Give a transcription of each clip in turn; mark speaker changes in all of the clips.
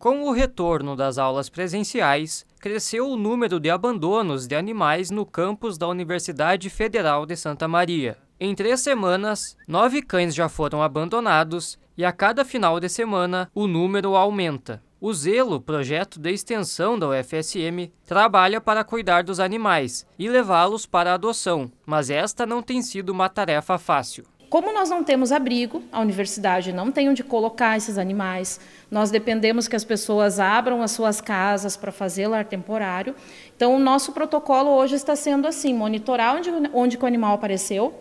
Speaker 1: Com o retorno das aulas presenciais, cresceu o número de abandonos de animais no campus da Universidade Federal de Santa Maria. Em três semanas, nove cães já foram abandonados e a cada final de semana o número aumenta. O Zelo, projeto de extensão da UFSM, trabalha para cuidar dos animais e levá-los para adoção, mas esta não tem sido uma tarefa fácil.
Speaker 2: Como nós não temos abrigo, a universidade não tem onde colocar esses animais, nós dependemos que as pessoas abram as suas casas para fazer lar temporário. Então, o nosso protocolo hoje está sendo assim: monitorar onde, onde o animal apareceu,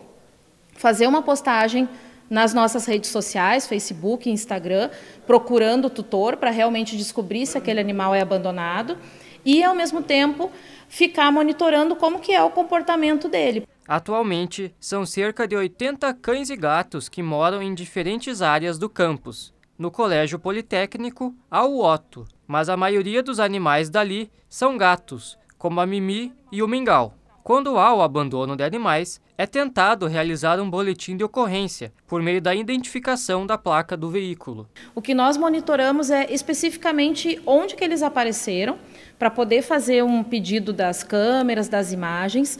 Speaker 2: fazer uma postagem nas nossas redes sociais, Facebook, Instagram, procurando o tutor para realmente descobrir se aquele animal é abandonado e, ao mesmo tempo, ficar monitorando como que é o comportamento dele.
Speaker 1: Atualmente, são cerca de 80 cães e gatos que moram em diferentes áreas do campus, no Colégio Politécnico há o Otto, mas a maioria dos animais dali são gatos, como a Mimi e o Mingau. Quando há o abandono de animais, é tentado realizar um boletim de ocorrência por meio da identificação da placa do veículo.
Speaker 2: O que nós monitoramos é especificamente onde que eles apareceram, para poder fazer um pedido das câmeras, das imagens.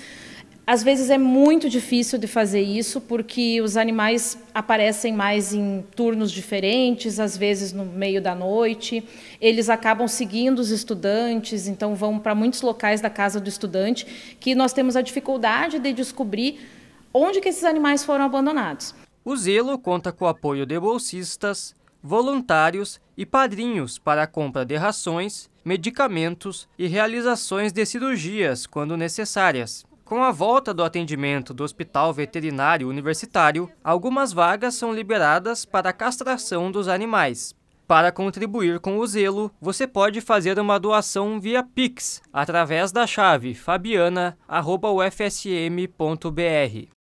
Speaker 2: Às vezes é muito difícil de fazer isso, porque os animais aparecem mais em turnos diferentes, às vezes no meio da noite. Eles acabam seguindo os estudantes, então vão para muitos locais da casa do estudante, que nós temos a dificuldade de descobrir onde que esses animais foram abandonados.
Speaker 1: O Zelo conta com o apoio de bolsistas, voluntários e padrinhos para a compra de rações, medicamentos e realizações de cirurgias quando necessárias. Com a volta do atendimento do Hospital Veterinário Universitário, algumas vagas são liberadas para a castração dos animais. Para contribuir com o zelo, você pode fazer uma doação via Pix através da chave fabiana.ufsm.br.